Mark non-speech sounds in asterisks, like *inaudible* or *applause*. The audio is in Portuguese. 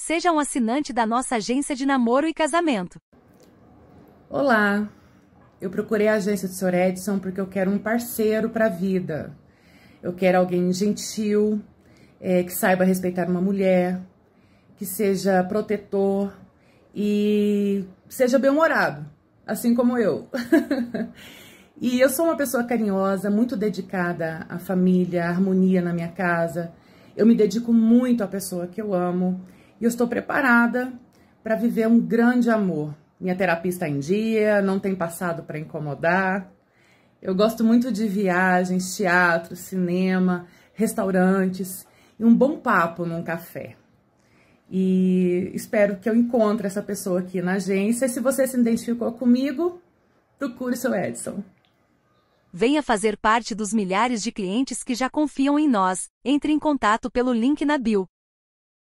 Seja um assinante da nossa agência de namoro e casamento. Olá, eu procurei a agência do Sr. Edson porque eu quero um parceiro para a vida. Eu quero alguém gentil, é, que saiba respeitar uma mulher, que seja protetor e seja bem-humorado, assim como eu. *laughs* e eu sou uma pessoa carinhosa, muito dedicada à família, à harmonia na minha casa. Eu me dedico muito à pessoa que eu amo. E eu estou preparada para viver um grande amor. Minha terapia está em dia, não tem passado para incomodar. Eu gosto muito de viagens, teatro, cinema, restaurantes e um bom papo num café. E espero que eu encontre essa pessoa aqui na agência. E se você se identificou comigo, procure seu Edson. Venha fazer parte dos milhares de clientes que já confiam em nós. Entre em contato pelo link na bio.